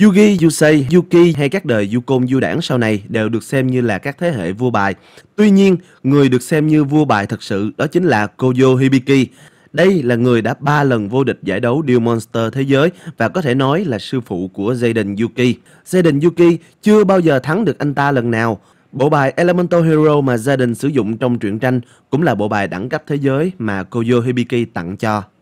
Yugi, Yusei, Yuki hay các đời Yukon Du sau này đều được xem như là các thế hệ vua bài. Tuy nhiên, người được xem như vua bài thật sự đó chính là Koyo Hibiki. Đây là người đã 3 lần vô địch giải đấu Duel Monster thế giới và có thể nói là sư phụ của Jaden Yuki. Jaden Yuki chưa bao giờ thắng được anh ta lần nào. Bộ bài Elemental Hero mà Jaden sử dụng trong truyện tranh cũng là bộ bài đẳng cấp thế giới mà Koyo Hibiki tặng cho.